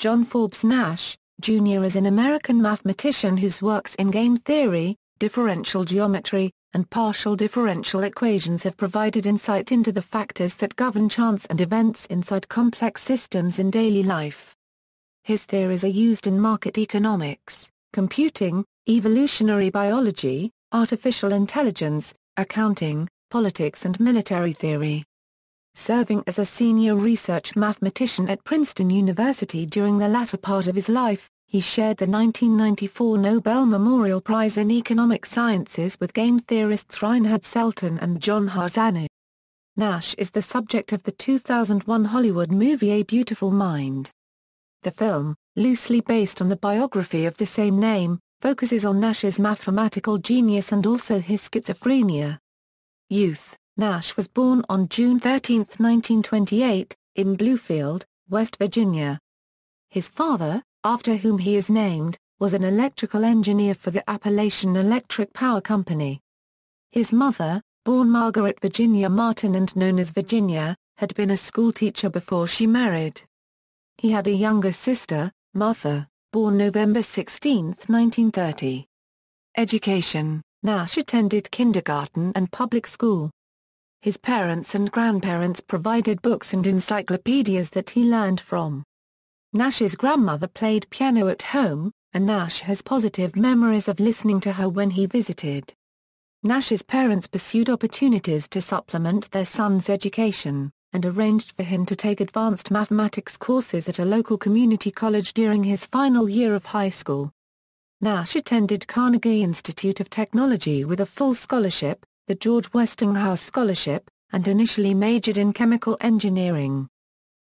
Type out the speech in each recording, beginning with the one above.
John Forbes Nash, Jr. is an American mathematician whose works in game theory, differential geometry, and partial differential equations have provided insight into the factors that govern chance and events inside complex systems in daily life. His theories are used in market economics, computing, evolutionary biology, artificial intelligence, accounting, politics and military theory serving as a senior research mathematician at Princeton University during the latter part of his life, he shared the 1994 Nobel Memorial Prize in Economic Sciences with game theorists Reinhard Selten and John Harzano. Nash is the subject of the 2001 Hollywood movie A Beautiful Mind. The film, loosely based on the biography of the same name, focuses on Nash's mathematical genius and also his schizophrenia. Youth Nash was born on June 13, 1928, in Bluefield, West Virginia. His father, after whom he is named, was an electrical engineer for the Appalachian Electric Power Company. His mother, born Margaret Virginia Martin and known as Virginia, had been a schoolteacher before she married. He had a younger sister, Martha, born November 16, 1930. Education Nash attended kindergarten and public school, his parents and grandparents provided books and encyclopedias that he learned from. Nash's grandmother played piano at home, and Nash has positive memories of listening to her when he visited. Nash's parents pursued opportunities to supplement their son's education, and arranged for him to take advanced mathematics courses at a local community college during his final year of high school. Nash attended Carnegie Institute of Technology with a full scholarship, the George Westinghouse Scholarship, and initially majored in chemical engineering.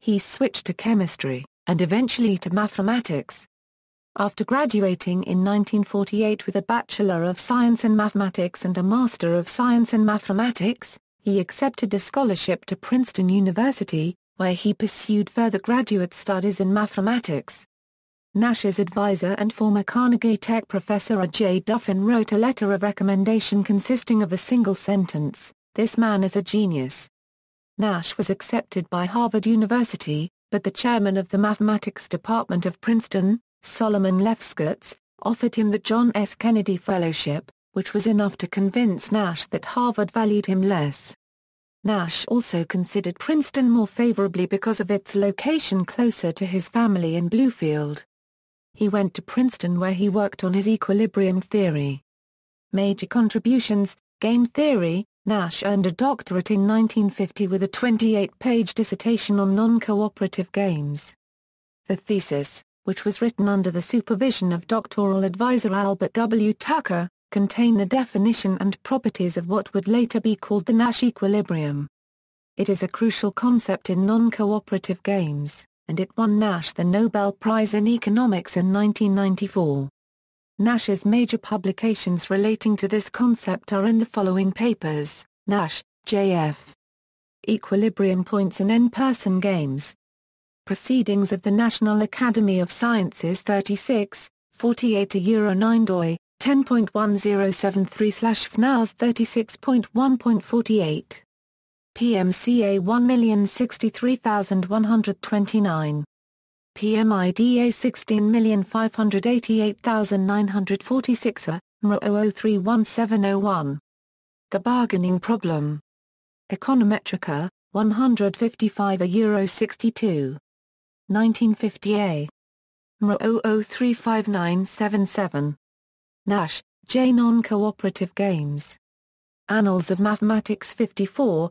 He switched to chemistry, and eventually to mathematics. After graduating in 1948 with a Bachelor of Science in Mathematics and a Master of Science in Mathematics, he accepted a scholarship to Princeton University, where he pursued further graduate studies in mathematics. Nash's advisor and former Carnegie Tech professor Ajay Duffin wrote a letter of recommendation consisting of a single sentence, this man is a genius. Nash was accepted by Harvard University, but the chairman of the mathematics department of Princeton, Solomon Lefsketz, offered him the John S. Kennedy Fellowship, which was enough to convince Nash that Harvard valued him less. Nash also considered Princeton more favorably because of its location closer to his family in Bluefield. He went to Princeton where he worked on his equilibrium theory. Major contributions, game theory, Nash earned a doctorate in 1950 with a 28-page dissertation on non-cooperative games. The thesis, which was written under the supervision of doctoral advisor Albert W. Tucker, contained the definition and properties of what would later be called the Nash equilibrium. It is a crucial concept in non-cooperative games and it won Nash the Nobel Prize in Economics in 1994. Nash's major publications relating to this concept are in the following papers, Nash, J.F. Equilibrium Points in N-Person Games. Proceedings of the National Academy of Sciences 36, 48 Euro 9 doi, 10.1073 FNAUS 36.1.48. PMCA 1063129. PMIDA 16588946A, MRA 0031701. Uh, the Bargaining Problem. Econometrica, 155 a Euro 62. 1950A. MRA 0035977. Nash, J. Non-Cooperative Games. Annals of Mathematics 54,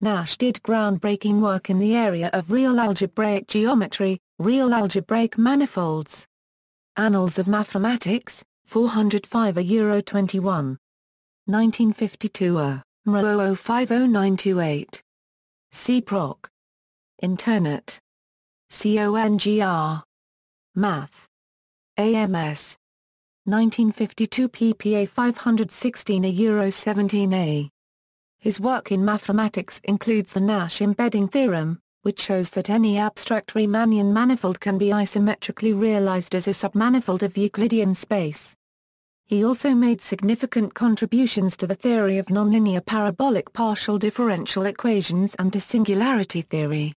Nash did groundbreaking work in the area of real algebraic geometry, real algebraic manifolds. Annals of Mathematics, 405 a Euro 21. 1952 a, MRO 050928. C. Proc. Internet. CONGR. Math. AMS. 1952 PPA 516 a Euro 17 a. His work in mathematics includes the Nash embedding theorem, which shows that any abstract Riemannian manifold can be isometrically realized as a submanifold of Euclidean space. He also made significant contributions to the theory of nonlinear parabolic partial differential equations and to singularity theory.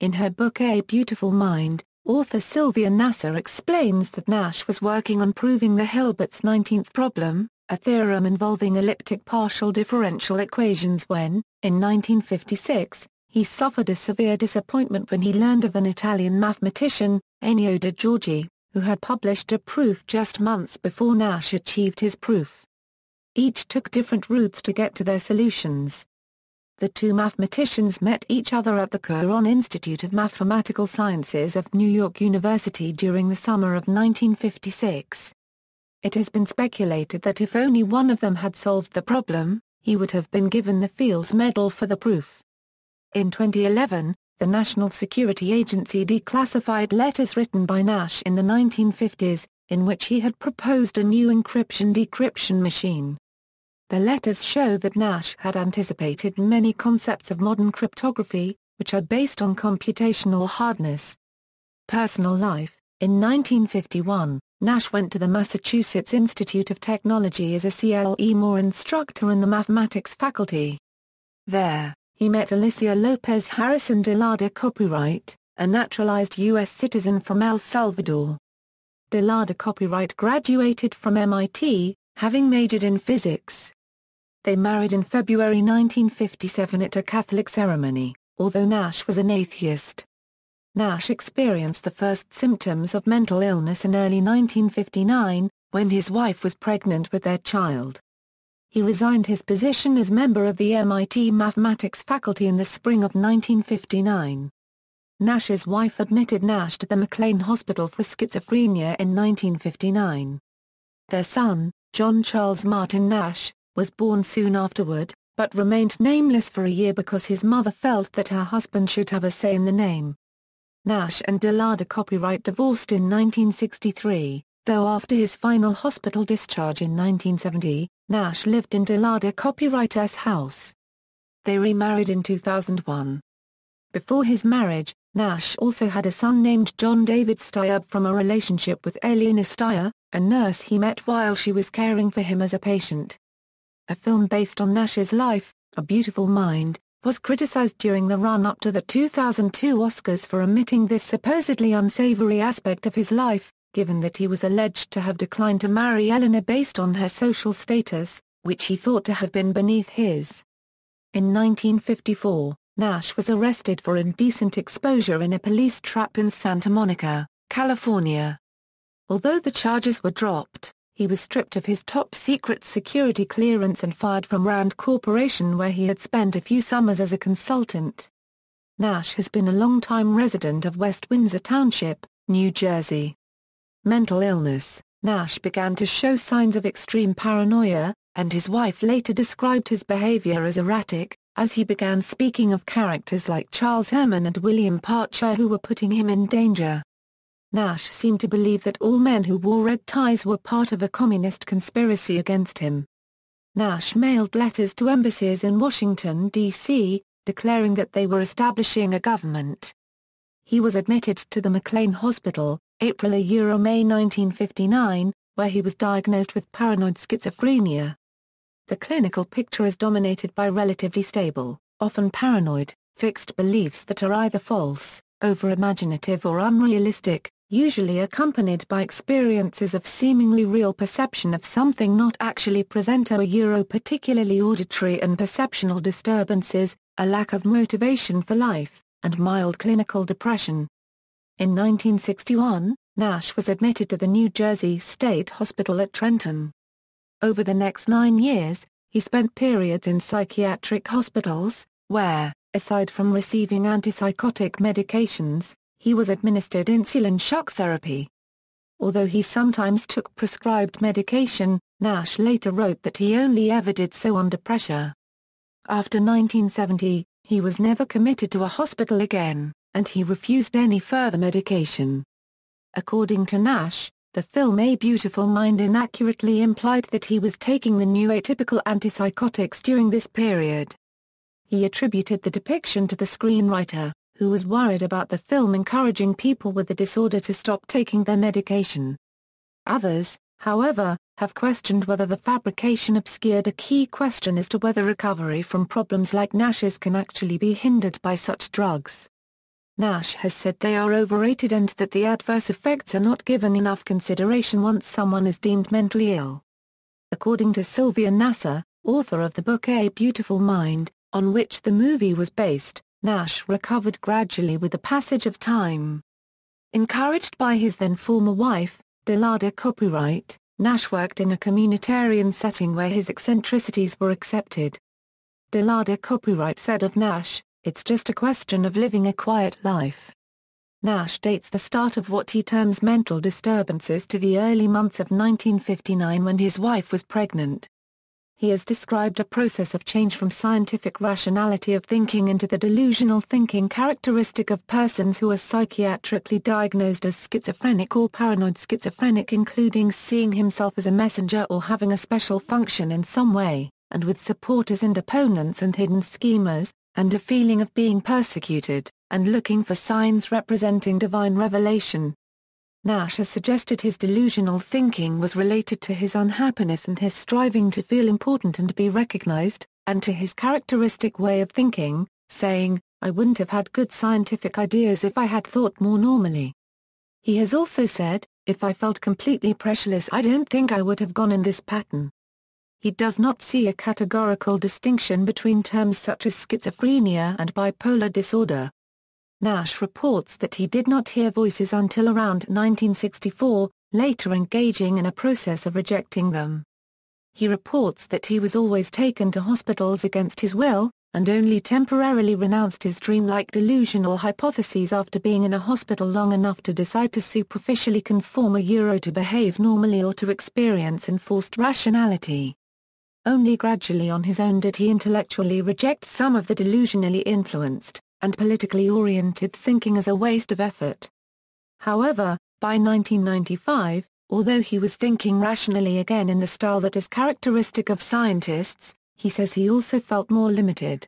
In her book A Beautiful Mind, author Sylvia Nasser explains that Nash was working on proving the Hilbert's 19th problem, a theorem involving elliptic partial differential equations when, in 1956, he suffered a severe disappointment when he learned of an Italian mathematician, Ennio de Giorgi, who had published a proof just months before Nash achieved his proof. Each took different routes to get to their solutions. The two mathematicians met each other at the Curran Institute of Mathematical Sciences of New York University during the summer of 1956. It has been speculated that if only one of them had solved the problem, he would have been given the Fields Medal for the proof. In 2011, the National Security Agency declassified letters written by Nash in the 1950s, in which he had proposed a new encryption-decryption machine. The letters show that Nash had anticipated many concepts of modern cryptography, which are based on computational hardness. Personal life In 1951, Nash went to the Massachusetts Institute of Technology as a CLE Moore instructor in the mathematics faculty. There, he met Alicia Lopez Harrison de Lada Copyright, a naturalized U.S. citizen from El Salvador. De Lada Copyright graduated from MIT, having majored in physics. They married in February 1957 at a Catholic ceremony, although Nash was an atheist. Nash experienced the first symptoms of mental illness in early 1959, when his wife was pregnant with their child. He resigned his position as member of the MIT mathematics faculty in the spring of 1959. Nash's wife admitted Nash to the McLean Hospital for Schizophrenia in 1959. Their son, John Charles Martin Nash, was born soon afterward, but remained nameless for a year because his mother felt that her husband should have a say in the name. Nash and Delada copyright divorced in 1963, though after his final hospital discharge in 1970, Nash lived in Delada copyright's house. They remarried in 2001. Before his marriage, Nash also had a son named John David Steyer from a relationship with Elena Steyer, a nurse he met while she was caring for him as a patient. A film based on Nash's life, A Beautiful Mind, was criticized during the run-up to the 2002 Oscars for omitting this supposedly unsavory aspect of his life, given that he was alleged to have declined to marry Eleanor based on her social status, which he thought to have been beneath his. In 1954, Nash was arrested for indecent exposure in a police trap in Santa Monica, California. Although the charges were dropped, he was stripped of his top-secret security clearance and fired from Rand Corporation where he had spent a few summers as a consultant. Nash has been a long-time resident of West Windsor Township, New Jersey. Mental illness, Nash began to show signs of extreme paranoia, and his wife later described his behavior as erratic, as he began speaking of characters like Charles Herman and William Parcher who were putting him in danger. Nash seemed to believe that all men who wore red ties were part of a communist conspiracy against him. Nash mailed letters to embassies in Washington, D.C., declaring that they were establishing a government. He was admitted to the McLean Hospital, April or May 1959, where he was diagnosed with paranoid schizophrenia. The clinical picture is dominated by relatively stable, often paranoid, fixed beliefs that are either false, over-imaginative or unrealistic, usually accompanied by experiences of seemingly real perception of something not actually present or euro particularly auditory and perceptual disturbances, a lack of motivation for life, and mild clinical depression. In 1961, Nash was admitted to the New Jersey State Hospital at Trenton. Over the next nine years, he spent periods in psychiatric hospitals, where, aside from receiving antipsychotic medications, he was administered insulin shock therapy. Although he sometimes took prescribed medication, Nash later wrote that he only ever did so under pressure. After 1970, he was never committed to a hospital again, and he refused any further medication. According to Nash, the film A Beautiful Mind inaccurately implied that he was taking the new atypical antipsychotics during this period. He attributed the depiction to the screenwriter, who was worried about the film encouraging people with the disorder to stop taking their medication. Others, however, have questioned whether the fabrication obscured a key question as to whether recovery from problems like Nash's can actually be hindered by such drugs. Nash has said they are overrated and that the adverse effects are not given enough consideration once someone is deemed mentally ill. According to Sylvia Nasser, author of the book A Beautiful Mind, on which the movie was based, Nash recovered gradually with the passage of time. Encouraged by his then former wife, Delada Copyright, Nash worked in a communitarian setting where his eccentricities were accepted. Delada Copyright said of Nash, it's just a question of living a quiet life. Nash dates the start of what he terms mental disturbances to the early months of 1959 when his wife was pregnant he has described a process of change from scientific rationality of thinking into the delusional thinking characteristic of persons who are psychiatrically diagnosed as schizophrenic or paranoid schizophrenic including seeing himself as a messenger or having a special function in some way, and with supporters and opponents and hidden schemers, and a feeling of being persecuted, and looking for signs representing divine revelation. Nash has suggested his delusional thinking was related to his unhappiness and his striving to feel important and be recognized, and to his characteristic way of thinking, saying, I wouldn't have had good scientific ideas if I had thought more normally. He has also said, if I felt completely pressureless I don't think I would have gone in this pattern. He does not see a categorical distinction between terms such as schizophrenia and bipolar disorder. Nash reports that he did not hear voices until around 1964, later engaging in a process of rejecting them. He reports that he was always taken to hospitals against his will, and only temporarily renounced his dreamlike delusional hypotheses after being in a hospital long enough to decide to superficially conform a euro to behave normally or to experience enforced rationality. Only gradually on his own did he intellectually reject some of the delusionally influenced, and politically oriented thinking as a waste of effort. However, by 1995, although he was thinking rationally again in the style that is characteristic of scientists, he says he also felt more limited.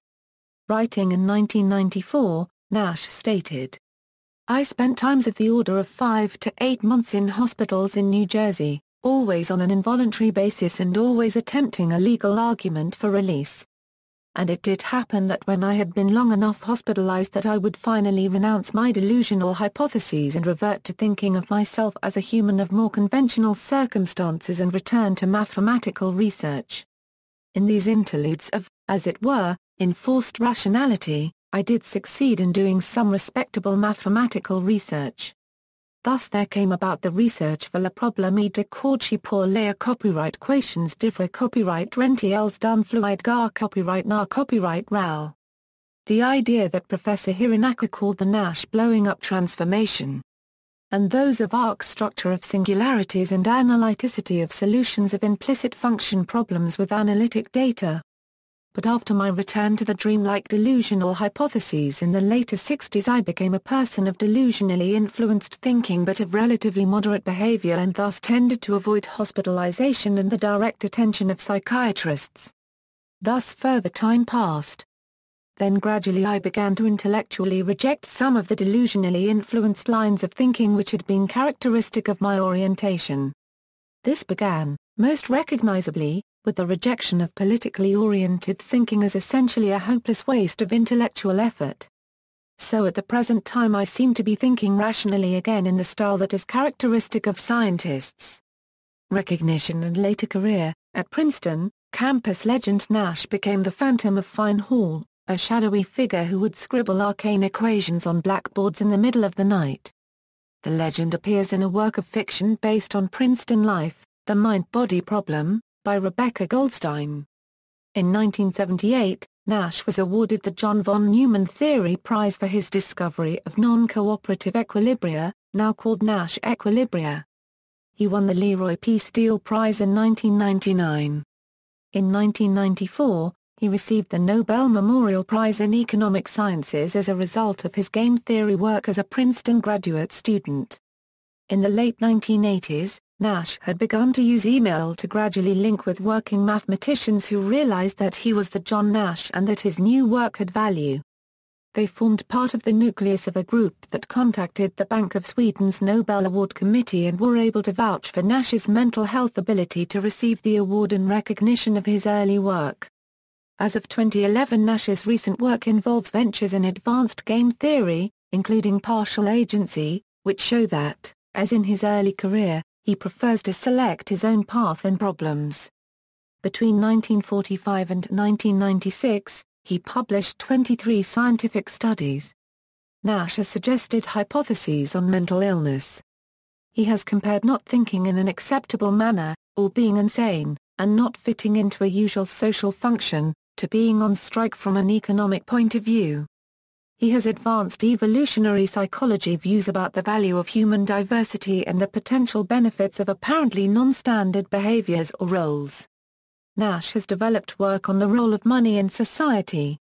Writing in 1994, Nash stated, I spent times of the order of five to eight months in hospitals in New Jersey, always on an involuntary basis and always attempting a legal argument for release, and it did happen that when I had been long enough hospitalized that I would finally renounce my delusional hypotheses and revert to thinking of myself as a human of more conventional circumstances and return to mathematical research. In these interludes of, as it were, enforced rationality, I did succeed in doing some respectable mathematical research. Thus there came about the research for la problemi de corci pour les copyright questions differ copyright rentiels d'un fluid gar copyright na copyright ral. The idea that Professor Hiranaka called the Nash blowing up transformation and those of arc structure of singularities and analyticity of solutions of implicit function problems with analytic data, but after my return to the dreamlike delusional hypotheses in the later 60s I became a person of delusionally influenced thinking but of relatively moderate behavior and thus tended to avoid hospitalization and the direct attention of psychiatrists. Thus further time passed. Then gradually I began to intellectually reject some of the delusionally influenced lines of thinking which had been characteristic of my orientation. This began, most recognizably, with the rejection of politically oriented thinking as essentially a hopeless waste of intellectual effort. So at the present time I seem to be thinking rationally again in the style that is characteristic of scientists. Recognition and later career, at Princeton, campus legend Nash became the phantom of Fine Hall, a shadowy figure who would scribble arcane equations on blackboards in the middle of the night. The legend appears in a work of fiction based on Princeton life, The Mind-Body Problem, by Rebecca Goldstein. In 1978, Nash was awarded the John von Neumann Theory Prize for his discovery of non-cooperative equilibria, now called Nash equilibria. He won the Leroy P. Steele Prize in 1999. In 1994, he received the Nobel Memorial Prize in Economic Sciences as a result of his game theory work as a Princeton graduate student. In the late 1980s, Nash had begun to use email to gradually link with working mathematicians who realized that he was the John Nash and that his new work had value. They formed part of the nucleus of a group that contacted the Bank of Sweden's Nobel Award Committee and were able to vouch for Nash's mental health ability to receive the award in recognition of his early work. As of 2011 Nash's recent work involves ventures in advanced game theory, including partial agency, which show that, as in his early career, he prefers to select his own path and problems. Between 1945 and 1996, he published 23 scientific studies. Nash has suggested hypotheses on mental illness. He has compared not thinking in an acceptable manner, or being insane, and not fitting into a usual social function, to being on strike from an economic point of view. He has advanced evolutionary psychology views about the value of human diversity and the potential benefits of apparently non-standard behaviors or roles. Nash has developed work on the role of money in society.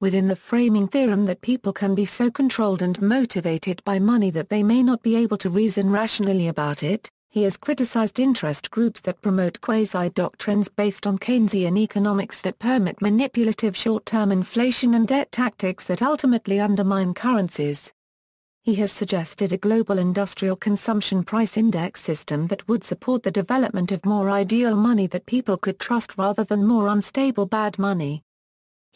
Within the framing theorem that people can be so controlled and motivated by money that they may not be able to reason rationally about it, he has criticized interest groups that promote quasi-doctrines based on Keynesian economics that permit manipulative short-term inflation and debt tactics that ultimately undermine currencies. He has suggested a global industrial consumption price index system that would support the development of more ideal money that people could trust rather than more unstable bad money.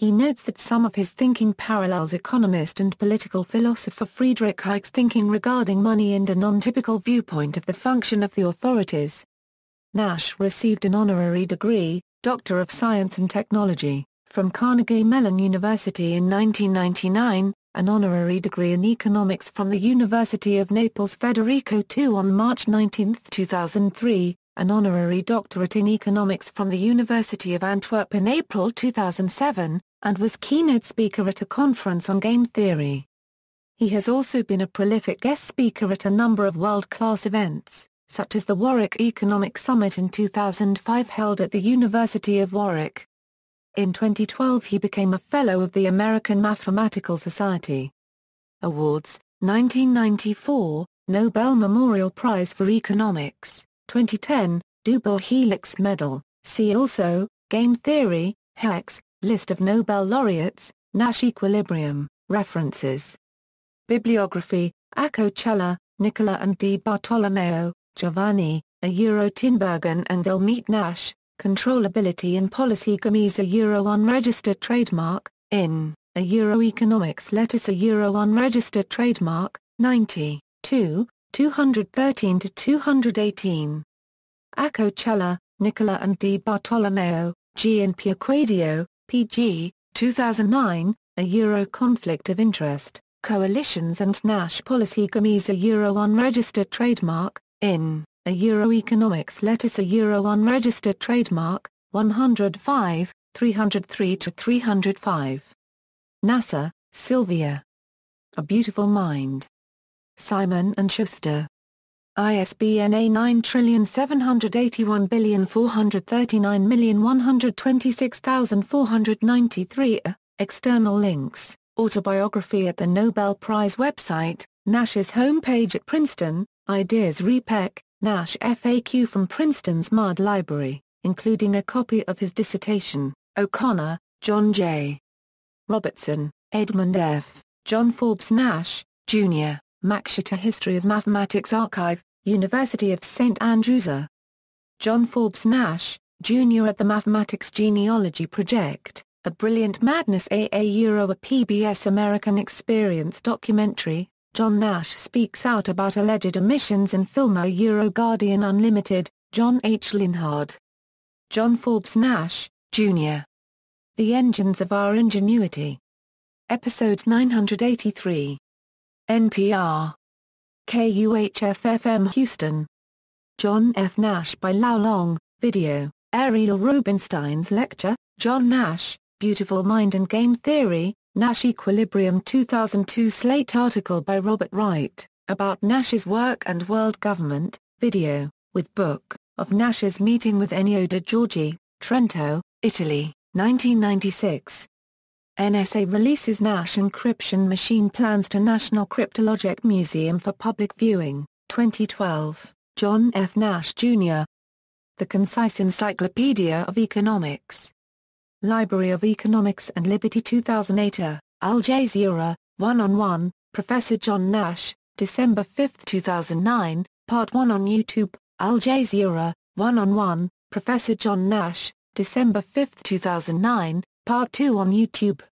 He notes that some of his thinking parallels economist and political philosopher Friedrich Hayek's thinking regarding money and a non-typical viewpoint of the function of the authorities. Nash received an honorary degree, Doctor of Science and Technology, from Carnegie Mellon University in 1999, an honorary degree in economics from the University of Naples Federico II on March 19, 2003, an honorary doctorate in economics from the University of Antwerp in April 2007, and was keynote speaker at a conference on game theory. He has also been a prolific guest speaker at a number of world-class events, such as the Warwick Economic Summit in 2005 held at the University of Warwick. In 2012 he became a Fellow of the American Mathematical Society. Awards, 1994, Nobel Memorial Prize for Economics, 2010, Double Helix Medal, see also, Game Theory, Hex, List of Nobel laureates, Nash equilibrium, references. Bibliography, Acco Cella, Nicola and D. Bartolomeo, Giovanni, A Euro Tinbergen and They'll Meet Nash, Controllability in Policy Games A Euro Unregistered Trademark, in, A Euro Economics Letters A Euro Unregistered Trademark, 90, 2, 213-218. Acco Cella, Nicola and D. Bartolomeo, G. and Piacquadio, pg. 2009, A Euro Conflict of Interest, Coalitions and Nash Policy Games A Euro Unregistered Trademark, in, A Euro Economics Lettuce A Euro Unregistered Trademark, 105, 303-305. NASA, Sylvia. A Beautiful Mind. Simon & Schuster. ISBN A 9781439126493 493 External links, Autobiography at the Nobel Prize website, Nash's homepage at Princeton, Ideas Repec, Nash FAQ from Princeton's Mudd Library, including a copy of his dissertation, O'Connor, John J. Robertson, Edmund F., John Forbes Nash, Jr., Makshita History of Mathematics Archive, University of St. Andrews. John Forbes Nash, Jr. at the Mathematics Genealogy Project, a Brilliant Madness AA Euro a PBS American Experience documentary, John Nash speaks out about alleged omissions in film A Euro Guardian Unlimited, John H. Linhard. John Forbes Nash, Jr. The Engines of Our Ingenuity. Episode 983. NPR KUHF-FM Houston. John F. Nash by Lau Long, video, Ariel Rubinstein's lecture, John Nash, Beautiful Mind and Game Theory, Nash Equilibrium 2002 Slate article by Robert Wright, about Nash's work and world government, video, with book, of Nash's meeting with Ennio de Giorgi, Trento, Italy, 1996, NSA releases Nash encryption machine plans to National Cryptologic Museum for public viewing, 2012, John F. Nash, Jr. The Concise Encyclopedia of Economics. Library of Economics and Liberty 2008 Al Jazeera, one-on-one, Professor John Nash, December 5, 2009, Part 1 on YouTube, Al Jazeera, one-on-one, -on -one, Professor John Nash, December 5, 2009, Part 2 on YouTube